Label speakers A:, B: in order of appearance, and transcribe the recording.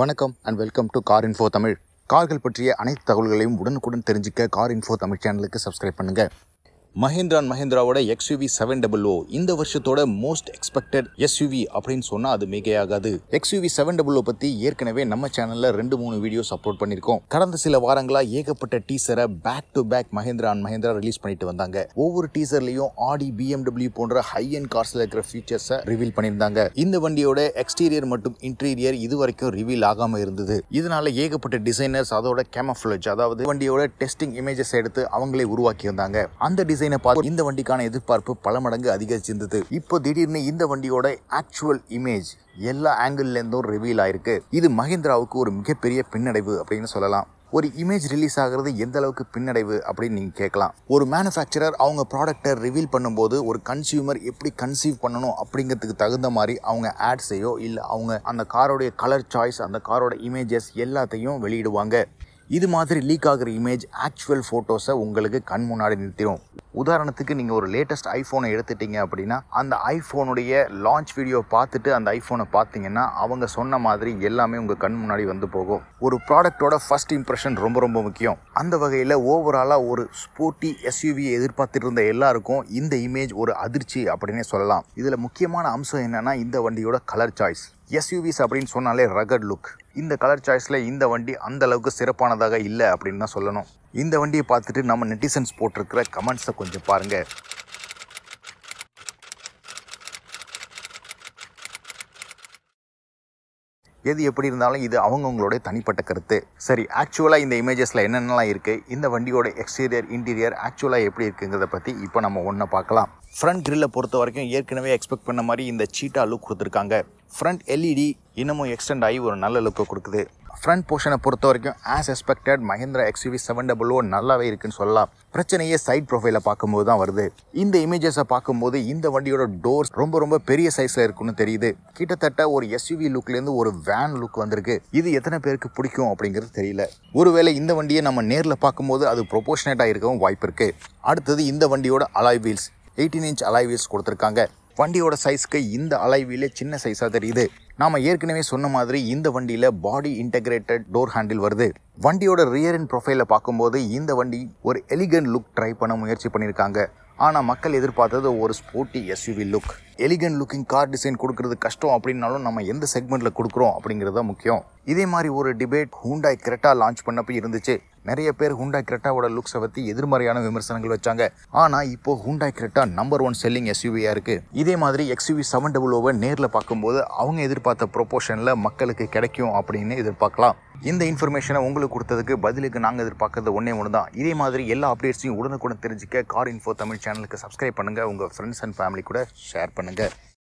A: வணக்கம் and welcome to car info Tamil கார்கள் பற்றிய அனைத்து தகவல்களையும் உடனுக்குடன் தெரிஞ்சிக்க கார் இன்ஃபோ தமிழ் சேனலுக்கு சப்ஸ்கிரைப் பண்ணுங்கள் மஹேந்திரா அண்ட் மஹிந்திராவோட எக்ஸ்யூவி செவன் டபுள் ஓ இந்த வருஷத்தோட மோஸ்ட் எக்ஸ்பெக்டட் எஸ்யூவி அப்படின்னு சொன்னால் அது மிகையாகாது எக்ஸ்யூவி செவன் டபுள் ஓ பற்றி ஏற்கனவே நம்ம சேனலில் ரெண்டு மூணு வீடியோஸ் அப்லோட் பண்ணியிருக்கோம் கடந்த சில வாரங்களாக ஏகப்பட்ட டீசரை back to back Mahindra and Mahindra release பண்ணிட்டு வந்தாங்க ஒவ்வொரு டீசர்லையும் ஆடி பிஎம்டபிள்யூ போன்ற ஹை அண்ட் கார்ஸில் இருக்கிற ஃபீச்சர்ஸை ரிவீல் பண்ணியிருந்தாங்க இந்த வண்டியோட எக்ஸ்டீரியர் மற்றும் இன்டீரியர் இது வரைக்கும் ரிவீல் ஆகாமல் இருந்தது இதனால ஏகப்பட்ட டிசைனர்ஸ் அதோட கேமஃபுலஜ் அதாவது வண்டியோட டெஸ்டிங் இமேஜஸ் எடுத்து அவங்களே உருவாக்கி இருந்தாங்க அந்த டிசைன் டிசைனை பார்த்து இந்த வண்டிக்கான எதிர்பார்ப்பு பல மடங்கு அதிகரிச்சிருந்தது இப்போ திடீர்னு இந்த வண்டியோட ஆக்சுவல் இமேஜ் எல்லா ஆங்கிள்லேருந்தும் ரிவீல் ஆயிருக்கு இது மஹிந்திராவுக்கு ஒரு மிகப்பெரிய பின்னடைவு அப்படின்னு சொல்லலாம் ஒரு இமேஜ் ரிலீஸ் ஆகிறது எந்த அளவுக்கு பின்னடைவு அப்படின்னு நீங்கள் கேட்கலாம் ஒரு மேனுஃபேக்சரர் அவங்க ப்ராடக்டை ரிவீல் பண்ணும்போது ஒரு கன்சியூமர் எப்படி கன்சீவ் பண்ணணும் அப்படிங்கிறதுக்கு தகுந்த மாதிரி அவங்க ஆட்ஸையோ இல்லை அவங்க அந்த காரோடைய கலர் சாய்ஸ் அந்த காரோட இமேஜஸ் எல்லாத்தையும் வெளியிடுவாங்க இது மாதிரி லீக் ஆகிற இமேஜ் ஆக்சுவல் ஃபோட்டோஸை உங்களுக்கு கண் முன்னாடி நிறுத்திடும் உதாரணத்துக்கு நீங்கள் ஒரு லேட்டஸ்ட் ஐஃபோனை எடுத்துட்டீங்க அப்படின்னா அந்த ஐஃபோனுடைய லான்ச் வீடியோ பார்த்துட்டு அந்த ஐஃபோனை பார்த்தீங்கன்னா அவங்க சொன்ன மாதிரி எல்லாமே உங்கள் கண் முன்னாடி வந்து போகும் ஒரு ப்ராடக்டோட ஃபஸ்ட் இம்ப்ரெஷன் ரொம்ப ரொம்ப முக்கியம் அந்த வகையில் ஓவராலாக ஒரு ஸ்போர்ட்டி எஸ்யூவியை எதிர்பார்த்துட்டு இருந்த எல்லாருக்கும் இந்த இமேஜ் ஒரு அதிர்ச்சி அப்படின்னே சொல்லலாம் இதில் முக்கியமான அம்சம் என்னென்னா இந்த வண்டியோட கலர் சாய்ஸ் எஸ்யூவிஸ் அப்படின்னு சொன்னாலே ரகட் லுக் இந்த கலர் சாய்ஸில் இந்த வண்டி அந்த அளவுக்கு சிறப்பானதாக இல்லை அப்படின்னு தான் சொல்லணும் இந்த வண்டியை பார்த்துட்டு நம்ம நெட்டிசன்ஸ் போட்டிருக்கிற கமெண்ட்ஸை கொஞ்சம் பாருங்கள் எது எப்படி இருந்தாலும் இது அவங்கவுங்களுடைய தனிப்பட்ட கருத்து சரி ஆக்சுவலாக இந்த இமேஜஸில் என்னென்னலாம் இருக்குது இந்த வண்டியோட எக்ஸ்டீரியர் இன்டீரியர் ஆக்சுவலாக எப்படி இருக்குங்கிறத பற்றி இப்போ நம்ம ஒன்றை பார்க்கலாம் ஃப்ரண்ட் கிரில்லை பொறுத்த வரைக்கும் ஏற்கனவே எக்ஸ்பெக்ட் பண்ண மாதிரி இந்த சீட்டா லுக் கொடுத்துருக்காங்க ஃப்ரண்ட் எல்இடி e இன்னமும் எக்ஸ்டெண்ட் ஆகி ஒரு நல்ல லுக்கை கொடுக்குது ஃப்ரண்ட் போர்ஷனை பொறுத்த வரைக்கும் as expected Mahindra XUV seven double O நல்லாவே இருக்குன்னு சொல்லலாம் பிரச்சனையே சைட் ப்ரொஃபைல பார்க்கும்போது தான் வருது இந்த இமேஜஸை பார்க்கும்போது இந்த வண்டியோட டோர்ஸ் ரொம்ப ரொம்ப பெரிய சைஸ்ல இருக்குன்னு தெரியுது கிட்டத்தட்ட ஒரு எஸ்யூவி லுக்லேருந்து ஒரு வேன் லுக் வந்திருக்கு இது எத்தனை பேருக்கு பிடிக்கும் அப்படிங்கிறது தெரியல ஒருவேளை இந்த வண்டியை நம்ம நேரில் பார்க்கும்போது அது ப்ரொபோஷனேட்டாக இருக்கவும் வாய்ப்பு இருக்கு அடுத்தது இந்த வண்டியோட alloy wheels eighteen inch alloy wheels கொடுத்துருக்காங்க வண்டியோட சைஸ்க்கு இந்த அலைவிலே சின்ன சைஸாக தெரியுது நாம் ஏற்கனவே சொன்ன மாதிரி இந்த வண்டியில் பாடி இன்டகிரேட்டட் டோர் ஹேண்டில் வருது வண்டியோட ரியர் இன் ப்ரொஃபைலை பார்க்கும்போது இந்த வண்டி ஒரு எலிகன் லுக் ட்ரை பண்ண முயற்சி பண்ணியிருக்காங்க ஆனால் மக்கள் எதிர்பார்த்தது ஒரு sporty SUV look elegant looking car design கொடுக்கறது கஷ்டம் அப்படின்னாலும் நம்ம எந்த செக்மெண்ட்டில் கொடுக்குறோம் அப்படிங்கிறது தான் முக்கியம் இதே மாதிரி ஒரு டிபேட் ஹூண்டாய் கிரெட்டா லான்ச் பண்ணப்போ இருந்துச்சு நிறைய பேர் ஹூண்டாய் கிரெட்டாவோட லுக்ஸை பற்றி எதிர்மறையான விமர்சனங்கள் வச்சாங்க ஆனால் இப்போ Hyundai Creta number one selling எஸ்யூவியாக இருக்குது இதே மாதிரி எக்ஸ்யூவி செவன் டபுள் ஓவை நேரில் பார்க்கும்போது அவங்க எதிர்பார்த்த ப்ரொபோஷனில் மக்களுக்கு கிடைக்கும் அப்படின்னு எதிர்பார்க்கலாம் இந்த இன்ஃபர்மேஷனை உங்களுக்கு கொடுத்ததுக்கு பதிலுக்கு நாங்கள் எதிர்பார்க்கறது ஒன்றே ஒன்று தான் இதே மாதிரி எல்லா அப்டேட்ஸையும் உடனுக்குடன் தெரிஞ்சிக்க கார் இன்ஃபோ தமிழ் சேனலுக்கு சப்ஸ்கிரைப் பண்ணுங்கள் உங்கள் ஃப்ரெண்ட்ஸ் அண்ட் ஃபேமிலி கூட ஷேர் பண்ணுங்கள்